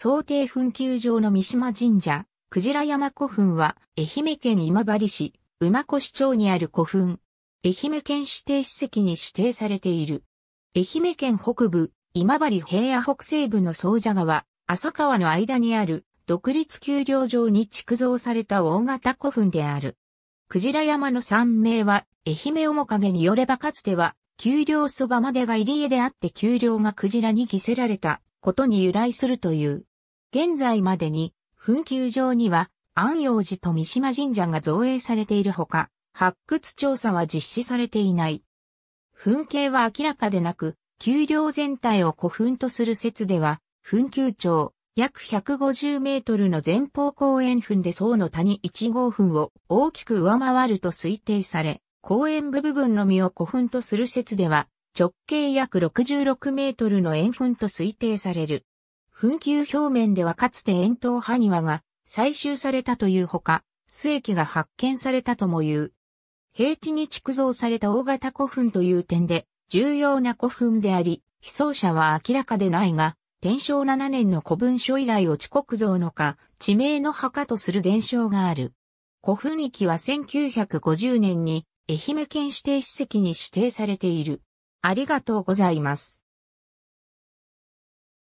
想定墳丘上の三島神社、クジラ山古墳は、愛媛県今治市、馬越町にある古墳。愛媛県指定史跡に指定されている。愛媛県北部、今治平野北西部の総社川、浅川の間にある、独立丘陵上に築造された大型古墳である。クジラ山の山名は、愛媛面影によればかつては、丘陵そばまでが入り江であって丘陵がクジラに着せられたことに由来するという。現在までに、墳丘上には、安陽寺と三島神社が造営されているほか、発掘調査は実施されていない。墳形は明らかでなく、丘陵全体を古墳とする説では、墳丘町、約150メートルの前方公園墳で層の谷1号墳を大きく上回ると推定され、公園部部分のみを古墳とする説では、直径約66メートルの円墳と推定される。墳丘表面ではかつて円筒埴輪が採集されたというほか、末期が発見されたとも言う。平地に築造された大型古墳という点で、重要な古墳であり、被葬者は明らかでないが、天正7年の古文書以来を地国像のか、地名の墓とする伝承がある。古墳域は1950年に愛媛県指定史跡に指定されている。ありがとうございます。